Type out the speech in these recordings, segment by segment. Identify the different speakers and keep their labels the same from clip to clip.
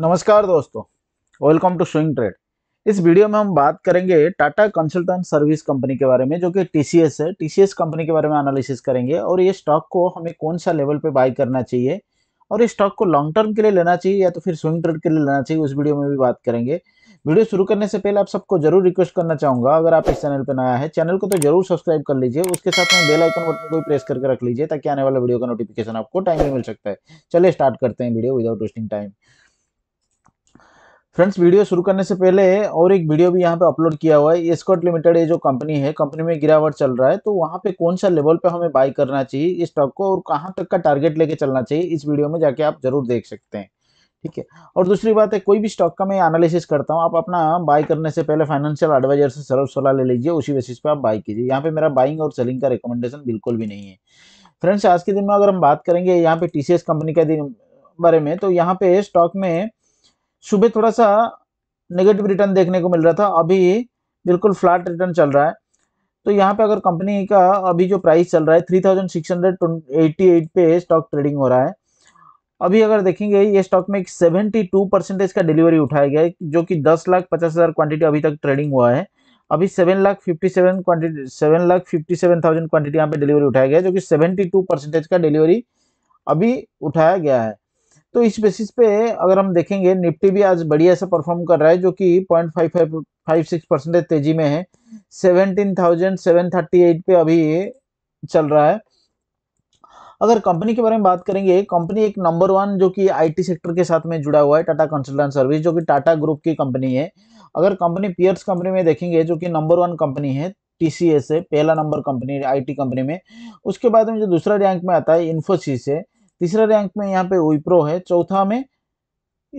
Speaker 1: नमस्कार दोस्तों welcome to swing trade इस वीडियो में हम बात करेंगे टाटा कंसल्टेंट सर्विस कंपनी के बारे में जो कि टीसीएस है टीसीएस कंपनी के बारे में एनालिसिस करेंगे और ये स्टॉक को हमें कौन सा लेवल पे बाय करना चाहिए और इस स्टॉक को लॉन्ग टर्म के लिए लेना चाहिए या तो फिर स्विंग ट्रेड के लिए लेना चाहिए उस वीडियो में भी बात करेंगे वीडियो शुरू करने से पहले आप सबको जरूर रिक्वेस्ट करना चाहूंगा अगर आप इस चैनल पर नया है चैनल को तो जरूर सब्सक्राइब कर लीजिए उसके साथ में बेल आइकन बटन को भी प्रेस करके रख लीजिए ताकि आने वाला वीडियो का नोटिफिकेशन आपको टाइम में मिल सकता है चलिए स्टार्ट करते हैं video without wasting time friends video शुरू करने से पहले और एक वीडियो भी यहाँ पे अपलोड किया हुआ है एस्कॉट लिमिटेड ये जो कंपनी है कंपनी में गिरावट चल रहा है तो वहाँ पे कौन सा लेवल पे हमें बाय करना चाहिए इस स्टॉक को और कहाँ तक का टारगेट लेके चलना चाहिए इस वीडियो में जाके आप जरूर देख सकते हैं ठीक है और दूसरी बात है कोई भी स्टॉक का मैं एनालिसिस करता हूँ आप अपना बाय करने से पहले फाइनेंशियल एडवाइजर से सर्व सलाह ले लीजिए उसी बेसिस पे आप बाय कीजिए यहाँ पे मेरा बाइंग और सेलिंग का रिकमेंडेशन बिल्कुल भी नहीं है फ्रेंड्स आज के दिन में अगर हम बात करेंगे यहाँ पे टीसीएस कंपनी के दिन बारे में तो यहाँ पे स्टॉक में सुबह थोड़ा सा नेगेटिव रिटर्न देखने को मिल रहा था अभी बिल्कुल फ्लैट रिटर्न चल रहा है तो यहाँ पे अगर कंपनी का अभी जो प्राइस चल रहा है three thousand six hundred eighty eight पे स्टॉक ट्रेडिंग हो रहा है अभी अगर देखेंगे ये स्टॉक में एक सेवेंटी टू परसेंटेज का डिलीवरी उठाया गया है जो कि दस लाख पचास हज़ार क्वान्टिटी अभी तक ट्रेडिंग हुआ है अभी seven lakh fifty seven quantity seven lakh fifty seven thousand quantity यहाँ पे डिलीवरी उठाया गया है जो कि सेवेंटी टू परसेंटेज का डिलीवरी अभी उठाया गया है तो इस बेसिस पे अगर हम देखेंगे निफ्टी भी आज बढ़िया से परफॉर्म कर रहा है जो कि point five five five six percentage तेजी में है seventeen thousand seven thirty eight पे अभी चल रहा है अगर कंपनी के बारे में बात करेंगे कंपनी एक नंबर वन जो कि आईटी सेक्टर के साथ में जुड़ा हुआ है टाटा कंसल्टेंट सर्विस जो कि टाटा ग्रुप की कंपनी है अगर कंपनी पियर्स कंपनी में देखेंगे जो कि नंबर वन कंपनी है टी सी है पहला नंबर कंपनी आईटी कंपनी में उसके बाद में जो दूसरा रैंक में आता है इन्फोसिस है तीसरे रैंक में यहाँ पे विप्रो है चौथा में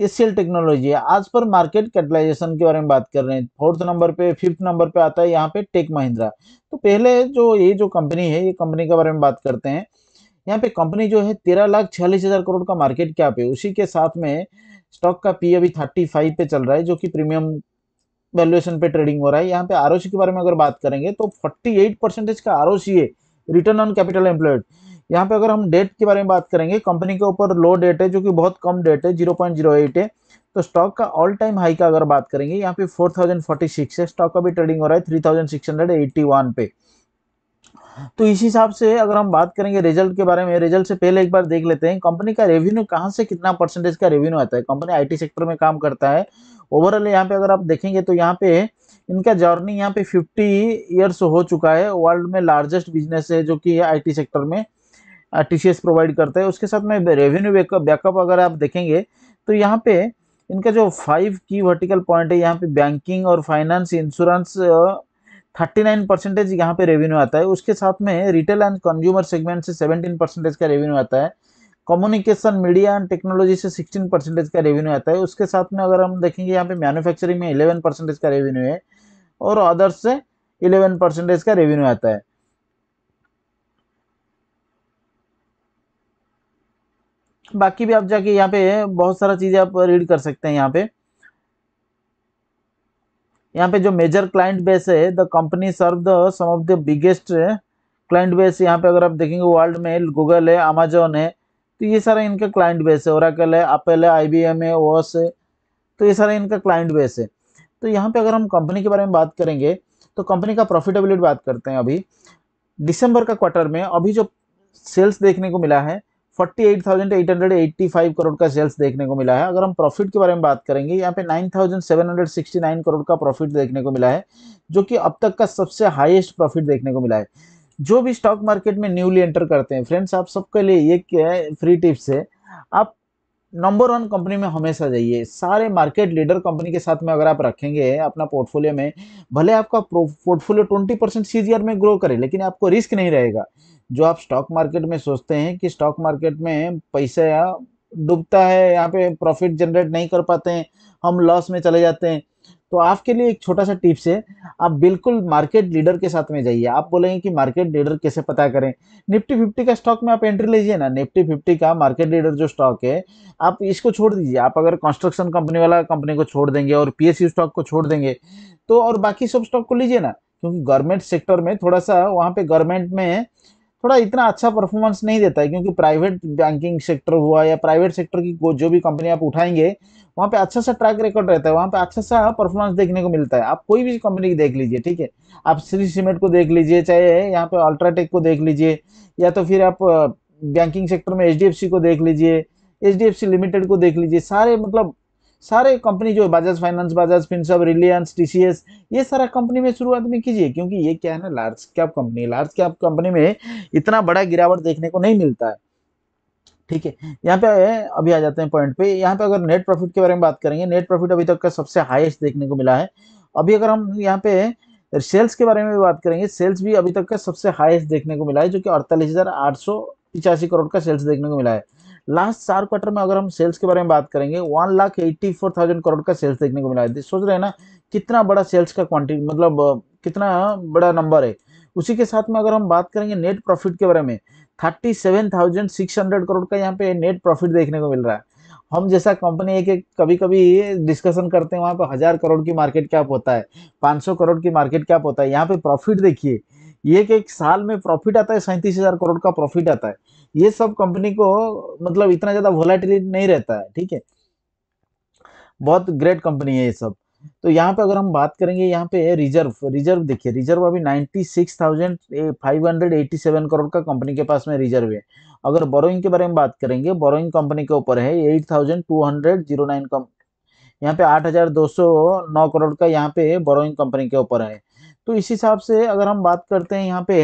Speaker 1: एशियल टेक्नोलॉजी है आज पर मार्केट कैटलाइजेशन के बारे में बात कर रहे हैं फोर्थ नंबर पे फिफ्थ नंबर पे आता है यहाँ पे टेक महिंद्रा तो पहले जो ये जो कंपनी है ये कंपनी के बारे में बात करते हैं यहाँ पे कंपनी जो है तेरह लाख छियालीस हज़ार करोड़ का मार्केट क्या पे उसी के साथ में स्टॉक का पी अभी थर्टी फाइव पे चल रहा है जो कि प्रीमियम वैल्यूएशन पे ट्रेडिंग हो रहा है यहाँ पे आर के बारे में अगर बात करेंगे तो फोर्टी एट परसेंटेज का आर है रिटर्न ऑन कैपिटल एम्प्लॉयड यहाँ पे अगर हम डेट के बारे में बात करेंगे कंपनी के ऊपर लो डेट है जो कि बहुत कम डेट है जीरो पॉइंट जीरो एट है तो स्टॉक का ऑल टाइम हाई का अगर बात करेंगे यहाँ पे फोर थाउजेंड फोर्टी सिक्स है स्टॉक का भी ट्रेडिंग हो रहा है three thousand six hundred eighty one पे तो इस हिसाब से अगर हम बात करेंगे रिजल्ट के बारे में रिजल्ट से पहले एक बार देख लेते हैं कंपनी का रेवेन्यू कहाँ से कितना परसेंटेज का रेवेन्यू आता है कंपनी टी सेक्टर में काम करता है ओवरऑल यहाँ पे अगर आप देखेंगे तो यहाँ पे इनका जर्नी यहाँ पे फिफ्टी ईयर्स हो चुका है वर्ल्ड में लार्जेस्ट बिजनेस है जो कि टी सेक्टर में टी सी प्रोवाइड करता है उसके साथ में रेवेन्यू बैकअप बैकअप अगर आप देखेंगे तो यहाँ पे इनका जो फाइव की वर्टिकल पॉइंट है यहाँ पे बैंकिंग और finance insurance thirty nine percentage यहाँ पे रेवेन्यू आता है उसके साथ में रिटेल एंड कंज्यूमर सेगमेंट से सेवेंटीन परसेंटेज का रेवेन्यू आता है कम्युनिकेशन मीडिया एंड टेक्नोलॉजी से सिक्सटीन परसेंटेज का रेवेन्यू आता है उसके साथ में अगर हम देखेंगे यहाँ पे मैन्युफैक्चरिंग में इलेवन परसेंटेज का रेवेन्यू है और अदर्स से इलेवन परसेंटेज का रेवेन्यू आता है बाकी भी आप जाके यहाँ पे बहुत सारा चीज़ें आप रीड कर सकते हैं यहाँ पे यहाँ पे जो मेजर क्लाइंट बेस है the company serve the some of the biggest client base यहाँ पे अगर आप देखेंगे वर्ल्ड में गूगल है अमेजोन है तो ये सारा इनका क्लाइंट बेस है ओराकल है एप्पल है आई है ओस है तो ये सारा इनका क्लाइंट बेस है तो यहाँ पे अगर हम कंपनी के बारे में बात करेंगे तो कंपनी का प्रॉफिटेबिलिटी बात करते हैं अभी दिसंबर का क्वार्टर में अभी जो सेल्स देखने को मिला है 48,885 करोड़ का सेल्स देखने को मिला है अगर हम प्रॉफिट के बारे में बात करेंगे यहाँ पे 9,769 करोड़ का प्रॉफिट देखने को मिला है जो कि अब तक का सबसे हाईएस्ट प्रॉफिट देखने को मिला है जो भी स्टॉक मार्केट में न्यूली एंटर करते हैं फ्रेंड्स आप सबके लिए ये क्या है फ्री टिप्स है आप नंबर वन कंपनी में हमेशा जाइए सारे मार्केट लीडर कंपनी के साथ में अगर आप रखेंगे अपना पोर्टफोलियो में भले आपका पोर्टफोलियो ट्वेंटी परसेंट सी में ग्रो करे लेकिन आपको रिस्क नहीं रहेगा जो आप स्टॉक मार्केट में सोचते हैं कि स्टॉक मार्केट में पैसा डूबता है यहाँ पे प्रॉफिट जनरेट नहीं कर पाते हैं हम लॉस में चले जाते हैं तो आपके लिए एक छोटा सा टिप्स है आप बिल्कुल मार्केट लीडर के साथ में जाइए आप बोलेंगे कि मार्केट लीडर कैसे पता करें निफ्टी फिफ्टी का स्टॉक में आप एंट्री लीजिए ना निफ्टी फिफ्टी का मार्केट लीडर जो स्टॉक है आप इसको छोड़ दीजिए आप अगर कंस्ट्रक्शन कंपनी वाला कंपनी को छोड़ देंगे और पी स्टॉक को छोड़ देंगे तो और बाकी सब स्टॉक को लीजिए ना क्योंकि गवर्नमेंट सेक्टर में थोड़ा सा वहाँ पर गवर्नमेंट में थोड़ा इतना अच्छा परफॉर्मेंस नहीं देता है क्योंकि प्राइवेट बैंकिंग सेक्टर हुआ या प्राइवेट सेक्टर की जो भी कंपनी आप उठाएंगे वहाँ पे अच्छा सा ट्रैक रिकॉर्ड रहता है वहाँ पे अच्छा सा परफॉर्मेंस देखने को मिलता है आप कोई भी कंपनी की देख लीजिए ठीक है आप श्री सीमेंट को देख लीजिए चाहे यहाँ पे अल्ट्राटेक को देख लीजिए या तो फिर आप बैंकिंग सेक्टर में एच को देख लीजिए एच लिमिटेड को देख लीजिए सारे मतलब सारे कंपनी जो Bajaj finance Bajaj Finserv Reliance TCS ये सारा कंपनी में शुरुआत में कीजिए क्योंकि ये क्या है ना large cap company large cap company में इतना बड़ा गिरावट देखने को नहीं मिलता है ठीक है यहाँ पे अभी आ जाते हैं पॉइंट पे यहाँ पे अगर नेट प्रॉफिट के बारे में बात करेंगे नेट प्रॉफिट अभी तक का सबसे हाईएस्ट देखने को मिला है अभी अगर हम यहाँ पे सेल्स के बारे में भी बात करेंगे सेल्स भी अभी तक का सबसे हाईएस्ट देखने को मिला है जो कि अड़तालीस हज़ार आठ सौ पिचासी करोड़ का सेल्स देखने को मिला है लास्ट चार क्वार्टर में अगर हम सेल्स के बारे में बात करेंगे one lakh eighty four thousand crore का सेल्स देखने को मिला है सोच रहे हैं ना कितना बड़ा सेल्स का क्वांटिटी मतलब कितना बड़ा नंबर है उसी के साथ में अगर हम बात करेंगे नेट प्रॉफिट के बारे में thirty seven thousand six hundred crore का यहाँ पे नेट प्रॉफिट देखने को मिल रहा है हम जैसा कंपनी है कि कभी कभी डिस्कशन करते हैं वहाँ पर हज़ार करोड़ की मार्केट कैप होता है 500 करोड़ की मार्केट कैप होता है यहाँ पे प्रॉफिट देखिए एक एक साल में प्रॉफिट आता है सैंतीस हजार करोड़ का प्रॉफिट आता है ये सब कंपनी को मतलब इतना ज्यादा वोलाटिलिटी नहीं रहता है ठीक है बहुत ग्रेट कंपनी है ये सब तो यहाँ पे अगर हम बात करेंगे यहाँ पे रिजर्व रिजर्व देखिए रिजर्व अभी ninety six thousand five hundred eighty seven crore का कंपनी के पास में रिजर्व है अगर बोरोइंग के बारे में बात करेंगे बोरोइंग कंपनी के ऊपर है eight thousand two hundred zero nine कम यहाँ पे आठ हजार दो सौ नौ करोड़ का यहाँ पे बोरोइंग कंपनी के ऊपर है तो इस हिसाब से अगर हम बात करते हैं यहाँ पे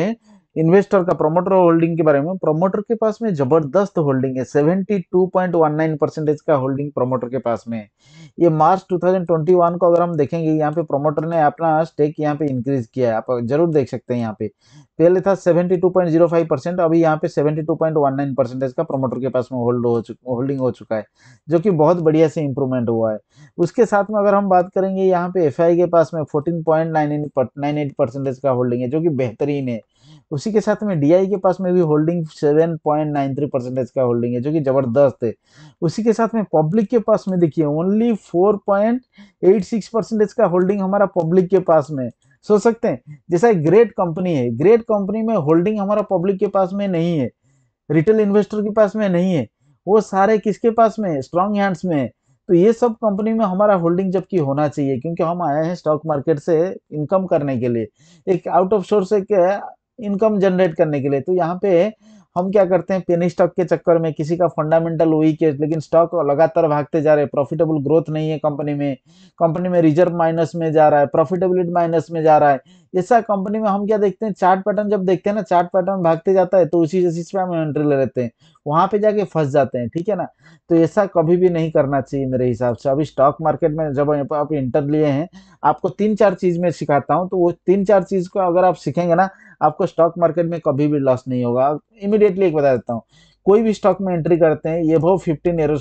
Speaker 1: इन्वेस्टर का प्रोमोटर होल्डिंग के बारे में प्रोमोटर के पास में जबरदस्त होल्डिंग है seventy two point one nine percentage का होल्डिंग प्रोमोटर के पास में ये March two thousand twenty one को अगर हम देखेंगे यहाँ पे प्रोमोटर ने अपना स्टेक यहाँ पे इंक्रीज किया है आप जरूर देख सकते हैं यहाँ पे पहले था seventy two point zero five percent अभी यहाँ पे seventy two point one nine percentage का प्रोमोटर के पास में होल्ड हो चुका होल्डिंग हो चुका है जो कि बहुत बढ़िया से इंप्रूवमेंट हुआ है उसके साथ में अगर हम बात करेंगे यहाँ पे एफ के पास में fourteen point nine eight percentage का होल्डिंग है जो कि बेहतरीन है उसी के साथ में डीआई के पास में भी होल्डिंग 7.93 परसेंटेज का होल्डिंग है जो कि ज़बरदस्त है उसी के साथ में पब्लिक के पास में देखिए ओनली 4.86 परसेंटेज का होल्डिंग हमारा पब्लिक के पास में सोच सकते हैं जैसा एक ग्रेट कंपनी है ग्रेट कंपनी में होल्डिंग हमारा पब्लिक के पास में नहीं है रिटेल इन्वेस्टर के पास में नहीं है वो सारे किसके पास में स्ट्रांग हैंड्स में है तो ये सब कंपनी में हमारा होल्डिंग जबकि होना चाहिए क्योंकि हम आए हैं स्टॉक मार्केट से इनकम करने के लिए एक आउट ऑफ सोर्स एक इनकम जनरेट करने के लिए तो यहाँ पे हम क्या करते हैं पेनी स्टॉक के चक्कर में किसी का फंडामेंटल वीक है लेकिन स्टॉक लगातार भागते जा रहे हैं प्रॉफिटेबल ग्रोथ नहीं है कंपनी में कंपनी में रिजर्व माइनस में जा रहा है प्रॉफिटेबिलिटी माइनस में जा रहा है ऐसा कंपनी में हम क्या देखते हैं चार्ट पैटर्न जब देखते हैं ना चार्ट पैटर्न भागते जाता है तो उसी चीज पर हम एंट्री ले लेते हैं वहाँ पे जाके फंस जाते हैं ठीक है ना तो ऐसा कभी भी नहीं करना चाहिए मेरे हिसाब से अभी स्टॉक मार्केट में जब आप इंटर लिए हैं आपको तीन चार चीज़ में सिखाता हूँ तो वो तीन चार चीज़ को अगर आप सीखेंगे ना आपको स्टॉक मार्केट में कभी भी लॉस नहीं होगा इमीडिएटली एक बता देता हूँ कोई भी स्टॉक में एंट्री करते हैं ये वो फिफ्टीन एरो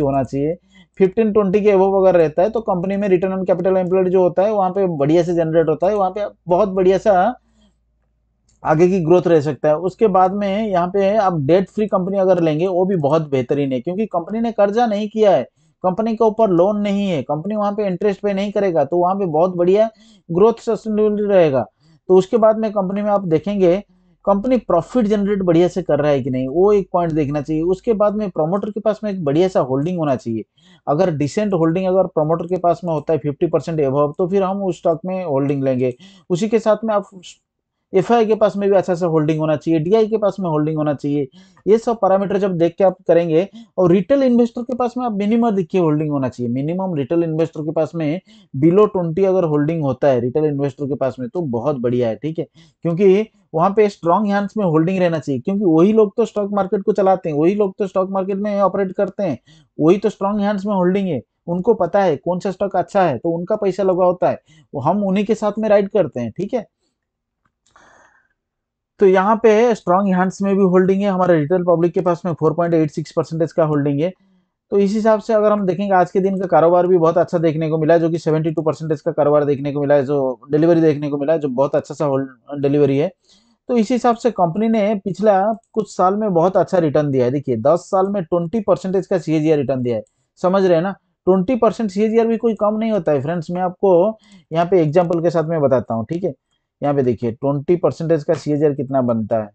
Speaker 1: होना चाहिए फिफ्टीन ट्वेंटी के एवो अगर रहता है तो कंपनी में रिटर्न ऑन कैपिटल एम्प्लॉयड जो होता है वहाँ पे बढ़िया से जनरेट होता है वहाँ पे बहुत बढ़िया सा आगे की ग्रोथ रह सकता है उसके बाद में यहाँ पे आप डेट फ्री कंपनी अगर लेंगे वो भी बहुत बेहतरीन है क्योंकि कंपनी ने कर्जा नहीं किया है कंपनी के ऊपर लोन नहीं है कंपनी वहाँ पे इंटरेस्ट पे नहीं करेगा तो वहाँ पे बहुत बढ़िया ग्रोथ सस्टेनेबिलिटी रहेगा तो उसके बाद में कंपनी में आप देखेंगे कंपनी प्रॉफिट जनरेट बढ़िया से कर रहा है कि नहीं वो एक पॉइंट देखना चाहिए उसके बाद में प्रमोटर के पास में एक बढ़िया सा होल्डिंग होना चाहिए अगर डिसेंट होल्डिंग अगर प्रमोटर के पास में होता है फिफ्टी परसेंट एबव तो फिर हम उस स्टॉक में होल्डिंग लेंगे उसी के साथ में आप एफ के पास में भी अच्छा सा होल्डिंग होना चाहिए डी के पास में होल्डिंग होना चाहिए ये सब पैरामीटर जब देख के आप करेंगे और रिटेल इन्वेस्टर के पास में आप मिनिमम देखिए होल्डिंग होना चाहिए मिनिमम रिटेल इन्वेस्टर के पास में बिलो ट्वेंटी अगर होल्डिंग होता है रिटेल इन्वेस्टर के पास में तो बहुत बढ़िया है ठीक है क्योंकि वहां पे स्ट्रॉन्ग हैंड्स में होल्डिंग रहना चाहिए क्योंकि वही लोग तो स्टॉक मार्केट को चलाते हैं वही लोग तो स्टॉक मार्केट में ऑपरेट करते हैं वही तो स्ट्रॉन्ग हैंड्स में होल्डिंग है उनको पता है कौन सा स्टॉक अच्छा है तो उनका पैसा लगा होता है हम उन्हीं के साथ में राइड करते हैं ठीक है तो यहाँ पे स्ट्रॉन्ग हैंड्स में भी होल्डिंग है हमारे रिटेल पब्लिक के पास में 4.86 परसेंटेज का होल्डिंग है तो इस हिसाब से अगर हम देखेंगे आज के दिन का कारोबार भी बहुत अच्छा देखने को मिला जो कि 72 परसेंटेज का कारोबार देखने को मिला है जो डिलीवरी देखने को मिला है जो बहुत अच्छा सा डिलीवरी है तो इस हिसाब से कंपनी ने पिछला कुछ साल में बहुत अच्छा रिटर्न दिया है देखिए दस साल में ट्वेंटी परसेंटेज का सी रिटर्न दिया है समझ रहे हैं ना ट्वेंटी परसेंट सी भी कोई कम नहीं होता है फ्रेंड्स मैं आपको यहाँ पे एग्जाम्पल के साथ में बताता हूँ ठीक है यहाँ पे देखिए ट्वेंटी परसेंटेज का सी कितना बनता है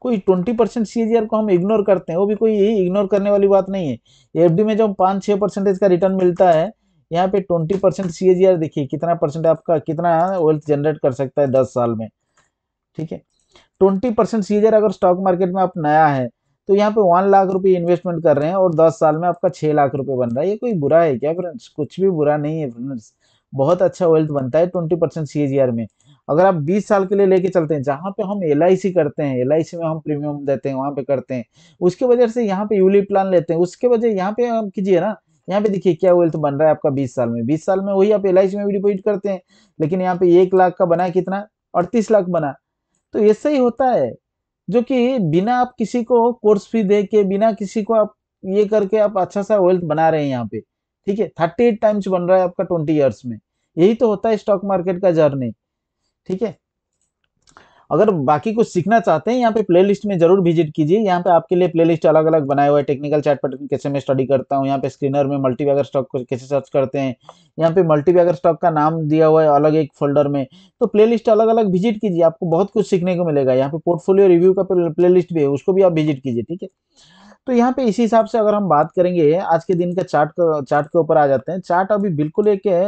Speaker 1: कोई ट्वेंटी परसेंट सी को हम इग्नोर करते हैं वो भी कोई इग्नोर करने वाली बात नहीं है एफ में जो पाँच छः परसेंटेज का रिटर्न मिलता है यहाँ पे ट्वेंटी परसेंट सी देखिए कितना परसेंट आपका कितना वेल्थ जनरेट कर सकता है दस साल में ठीक है ट्वेंटी परसेंट सी अगर स्टॉक मार्केट में आप नया है तो यहाँ पे वन लाख रुपये इन्वेस्टमेंट कर रहे हैं और दस साल में आपका छः लाख रुपये बन रहा है ये कोई बुरा है क्या फ्रेंड्स कुछ भी बुरा नहीं है फ्रेंड्स बहुत अच्छा वेल्थ बनता है ट्वेंटी परसेंट सी में अगर आप 20 साल के लिए लेके चलते हैं जहाँ पे हम एल करते हैं एल में हम प्रीमियम देते हैं वहाँ पे करते हैं उसके वजह से यहाँ पे यूली प्लान लेते हैं उसके वजह यहाँ पे आप कीजिए ना यहाँ पे देखिए क्या वेल्थ बन रहा है आपका 20 साल में 20 साल में वही आप एल में भी डिपोजिट करते हैं लेकिन यहाँ पे एक लाख का बना कितना अड़तीस लाख बना तो ऐसा ही होता है जो कि बिना आप किसी को कोर्स फी दे के बिना किसी को आप ये करके आप अच्छा सा वेल्थ बना रहे हैं यहाँ पे ठीक है थर्टी एट टाइम्स बन रहा है आपका ट्वेंटी ईयर्स में यही तो होता है स्टॉक मार्केट का जर्नी ठीक है अगर बाकी कुछ सीखना चाहते हैं यहाँ पे प्लेलिस्ट में जरूर विजिट कीजिए यहाँ पे आपके लिए प्लेलिस्ट अलग अलग बनाया हुआ है टेक्निकल चैट पैटर्न कैसे मैं स्टडी करता हूँ यहाँ पे स्क्रीनर में मल्टीबैगर स्टॉक को कैसे सर्च करते हैं यहाँ पे मल्टीबैगर स्टॉक का नाम दिया हुआ है अलग एक फोल्डर में तो प्लेलिस्ट अलग अलग विजिट कीजिए आपको बहुत कुछ सीखने को मिलेगा यहाँ पे पोर्टफोलियो रिव्यू का प्ले भी है उसको भी आप विजिट कीजिए ठीक है तो यहाँ पे इसी हिसाब से अगर हम बात करेंगे आज के दिन के चार्ट चार्ट के ऊपर आ जाते हैं चार्ट अभी बिल्कुल एक है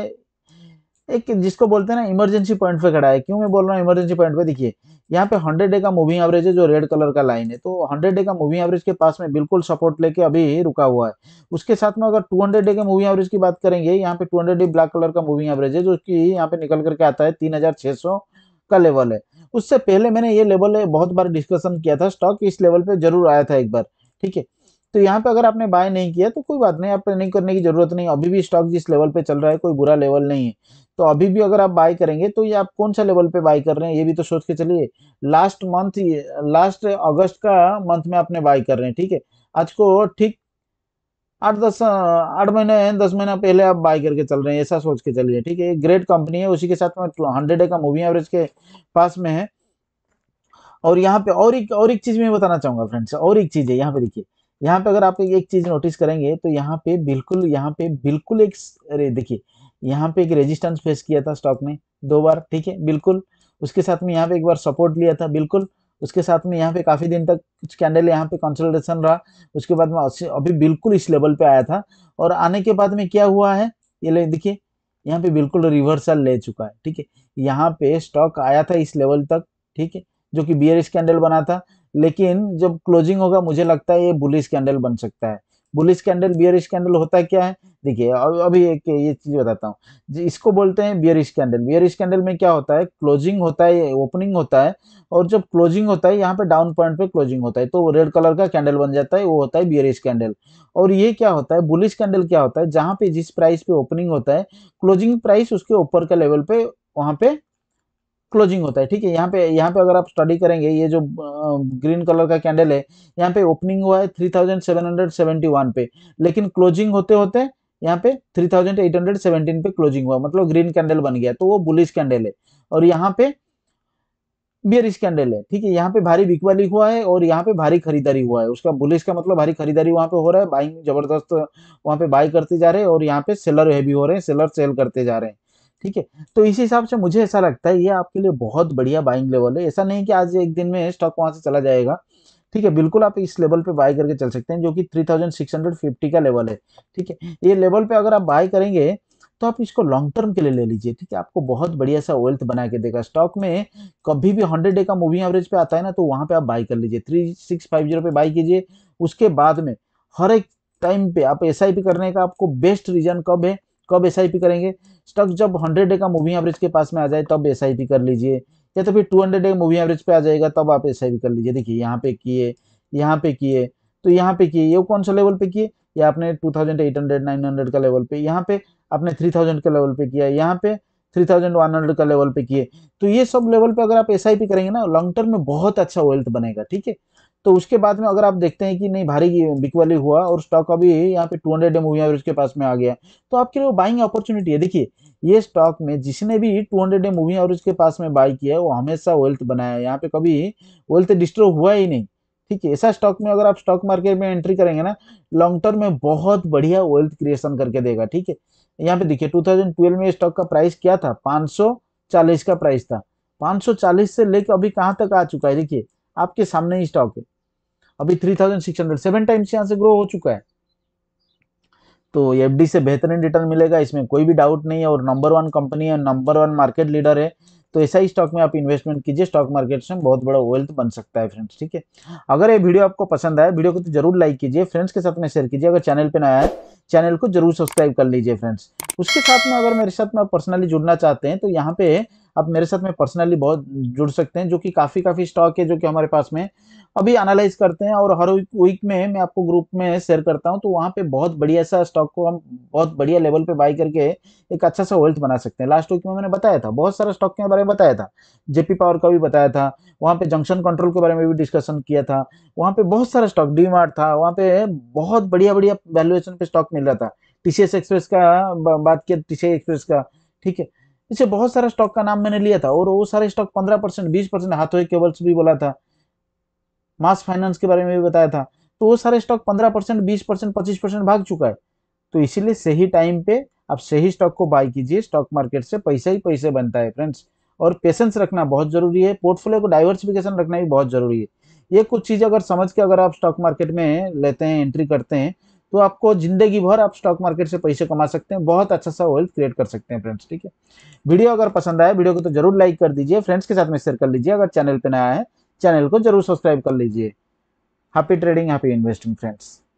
Speaker 1: एक जिसको बोलते हैं ना इमरजेंसी पॉइंट पे खड़ा है क्यों मैं बोल रहा हूँ इमरजेंसी पॉइंट पे देखिए यहाँ पे हंड्रेड डे का मूविंग एवरेज है जो रेड कलर का लाइन है तो हंड्रेड डे का मूविंग एवरेज के पास में बिल्कुल सपोर्ट लेके अभी रुका हुआ है उसके साथ में अगर टू हंड्रेड डे के मूविंग एवरेज की बात करेंगे यहाँ पे two hundred day black colour का मूविंग एवरेज है जो कि यहाँ पे निकल करके आता है तीन हजार छह सौ का लेवल है उससे पहले मैंने ये लेवल बहुत बार डिस्कशन किया था स्टॉक इस लेवल पे जरूर आया था एक बार ठीक है तो यहाँ पे अगर आपने बाय नहीं किया तो कोई बात नहीं आप नहीं करने की जरूरत नहीं अभी भी स्टॉक जिस लेवल पे चल रहा है कोई बुरा लेवल नहीं है तो अभी भी अगर आप बाय करेंगे तो ये आप कौन सा लेवल पे बाय कर रहे हैं ये भी तो सोच के चलिए लास्ट मंथ लास्ट अगस्त का मंथ में आपने बाय कर रहे हैं ठीक है आज को ठीक आठ दस आठ महीने दस महीना पहले आप बाय करके चल रहे हैं ऐसा सोच के चलिए ठीक है ग्रेट कंपनी है उसी के साथ में हंड्रेड का मूवी एवरेज के पास में है और यहाँ पे और एक और एक चीज़ मैं बताना चाहूंगा फ्रेंड्स और एक चीज़ है यहाँ पे देखिए यहाँ पे अगर आप एक चीज़ नोटिस करेंगे तो यहाँ पे बिल्कुल यहाँ पे बिल्कुल एक देखिए यहाँ पे एक रेजिस्टेंस फेस किया था स्टॉक ने दो बार ठीक है बिल्कुल उसके साथ में यहाँ पे एक बार सपोर्ट लिया था बिल्कुल उसके साथ में यहाँ पे काफ़ी दिन तक कुछ कैंडल यहाँ पे कंसल्टेशन रहा उसके बाद में अभी बिल्कुल इस लेवल पे आया था और आने के बाद में क्या हुआ है ये ले देखिए यहाँ पे बिल्कुल रिवर्सल ले चुका है ठीक है यहाँ पे स्टॉक आया था इस लेवल तक ठीक है जो कि बियर स्कैंडल बना था लेकिन जब क्लोजिंग होगा मुझे लगता है ये बुलिस कैंडल बन सकता है बुलिस कैंडल बियर स्कैंडल होता क्या है देखिए अभी एक ये चीज़ बताता हूँ इसको बोलते हैं बियर स्कैंडल बियर स्कैंडल में क्या होता है क्लोजिंग होता है ओपनिंग होता है और जब क्लोजिंग होता है यहाँ पे डाउन पॉइंट पे क्लोजिंग होता है तो रेड कलर का कैंडल बन जाता है वो होता है बियर स्कैंडल और ये क्या होता है बुलिस कैंडल क्या होता है जहाँ पे जिस प्राइस पे ओपनिंग होता है क्लोजिंग प्राइस उसके ऊपर के लेवल पे वहाँ पे क्लोजिंग होता है ठीक है यहाँ पे यहाँ पे अगर आप स्टडी करेंगे ये जो ग्रीन कलर का कैंडल है यहाँ पे ओपनिंग हुआ है 3771 पे लेकिन क्लोजिंग होते होते यहाँ पे 3817 पे क्लोजिंग हुआ मतलब ग्रीन कैंडल बन गया तो वो बुलिश कैंडल है और यहाँ पे बियरिश कैंडल है ठीक है यहाँ पे भारी बिकवाली हुआ है और यहाँ पे भारी खरीदारी हुआ है उसका बुलिश का मतलब भारी खरीदारी वहाँ पे हो रहा है बाइंग जबरदस्त वहाँ पे बाई करते जा रहे हैं और यहाँ पे सेलर हैवी हो रहे हैं सेलर सेल करते जा रहे हैं ठीक है तो इसी हिसाब से मुझे ऐसा लगता है ये आपके लिए बहुत बढ़िया बाइंग लेवल है ऐसा नहीं कि आज एक दिन में स्टॉक वहां से चला जाएगा ठीक है बिल्कुल आप इस लेवल पे बाय करके चल सकते हैं जो कि 3650 का लेवल है ठीक है ये लेवल पे अगर आप बाय करेंगे तो आप इसको लॉन्ग टर्म के लिए ले लीजिए ठीक है आपको बहुत बढ़िया सा वेल्थ बना के देगा स्टॉक में कभी भी हंड्रेड डे का मूविंग एवरेज पे आता है ना तो वहां पे आप बाई कर लीजिए थ्री सिक्स फाइव जीरो पे बाई कीजिए उसके बाद में हर एक टाइम पे आप एस करने का आपको बेस्ट रीजन कब है कब एस करेंगे स्टॉक जब हंड्रेड डे का मूविंग एवरेज के पास में आ जाए तब एस कर लीजिए या तो फिर two hundred day moving average पे आ जाएगा तब आप एस कर लीजिए देखिए यहाँ पे किए यहाँ पे किए तो यहाँ पे किए ये कौन सा लेवल पे किए या आपने two thousand eight hundred nine hundred का लेवल पे यहाँ पे आपने थ्री थाउजेंड के लेवल पे किया यहाँ पे 3100 का लेवल पे किए तो ये सब लेवल पे अगर आप एस करेंगे ना लॉन्ग टर्म में बहुत अच्छा वेल्थ बनेगा ठीक है तो उसके बाद में अगर आप देखते हैं कि नहीं भारी बिकवाली हुआ और स्टॉक अभी यहाँ पे 200 हंड्रेड एम एवरेज उसके पास में आ गया तो आपके लिए बाइंग अपॉर्चुनिटी है देखिए ये स्टॉक में जिसने भी 200 हंड्रेड एम एवरेज के पास में बाई किया है वो हमेशा वेल्थ बनाया है यहाँ पे कभी वेल्थ डिस्ट्रो हुआ ही नहीं ठीक है ऐसा स्टॉक में अगर आप स्टॉक मार्केट में एंट्री करेंगे ना लॉन्ग टर्म में बहुत बढ़िया वेल्थ क्रिएशन करके देगा ठीक है यहाँ पे देखिए 2012 में स्टॉक का प्राइस क्या था 540 का प्राइस था 540 से लेकर अभी कहाँ तक आ चुका है देखिए आपके सामने ही स्टॉक है अभी 3600 सेवन टाइम्स यहाँ से ग्रो हो चुका है तो एफडी से बेहतरीन रिटर्न मिलेगा इसमें कोई भी डाउट नहीं है और नंबर वन कंपनी है नंबर वन मार्केट लीडर है तो ऐसा ही स्टॉक में आप इन्वेस्टमेंट कीजिए स्टॉक मार्केट में बहुत बड़ा वेल्थ बन सकता है फ्रेंड्स ठीक है अगर ये वीडियो आपको पसंद आए वीडियो को तो जरूर लाइक कीजिए फ्रेंड्स के साथ में शेयर कीजिए अगर चैनल पर नया है चैनल को जरूर सब्सक्राइब कर लीजिए फ्रेंड्स उसके साथ में अगर मेरे साथ में आप पर्सनली जुड़ना चाहते हैं तो यहाँ पे आप मेरे साथ में पर्सनली बहुत जुड़ सकते हैं जो कि काफ़ी काफ़ी स्टॉक है जो कि हमारे पास में अभी एनालाइज करते हैं और हर वीक में मैं आपको ग्रुप में शेयर करता हूँ तो वहाँ पे बहुत बढ़िया सा स्टॉक को हम बहुत बढ़िया लेवल पे बाई करके एक अच्छा सा वेल्थ बना सकते हैं लास्ट वीक में मैंने बताया था बहुत सारा स्टॉक के बारे में बताया था जेपी पावर का भी बताया था वहाँ पे जंक्शन कंट्रोल के बारे में भी डिस्कशन किया था वहाँ पे बहुत सारा स्टॉक डी था वहाँ पे बहुत बढ़िया बढ़िया वैल्युएशन पे स्टॉक मिल रहा था टी एक्सप्रेस का बात किया टी एक्सप्रेस का ठीक है इसे बहुत सारा स्टॉक का नाम मैंने लिया था और वो सारे स्टॉक पंद्रह परसेंट बीस परसेंट हाथों केबल्स भी बोला था मास फाइनेंस के बारे में भी बताया था तो वो सारे स्टॉक पंद्रह परसेंट बीस परसेंट पच्चीस परसेंट भाग चुका है तो इसीलिए सही टाइम पे आप सही स्टॉक को बाय कीजिए स्टॉक मार्केट से पैसा ही पैसे बनता है फ्रेंड्स और पेशेंस रखना बहुत जरूरी है पोर्टफोलियो को डाइवर्सिफिकेशन रखना भी बहुत जरूरी है ये कुछ चीज़ अगर समझ के अगर आप स्टॉक मार्केट में लेते हैं एंट्री करते हैं तो आपको जिंदगी भर आप स्टॉक मार्केट से पैसे कमा सकते हैं बहुत अच्छा सा वेल्थ क्रिएट कर सकते हैं फ्रेंड्स ठीक है वीडियो अगर पसंद आए वीडियो को तो जरूर लाइक कर दीजिए फ्रेंड्स के साथ में शेयर कर लीजिए अगर चैनल पर नया है चैनल को जरूर सब्सक्राइब कर लीजिए happy trading happy investing friends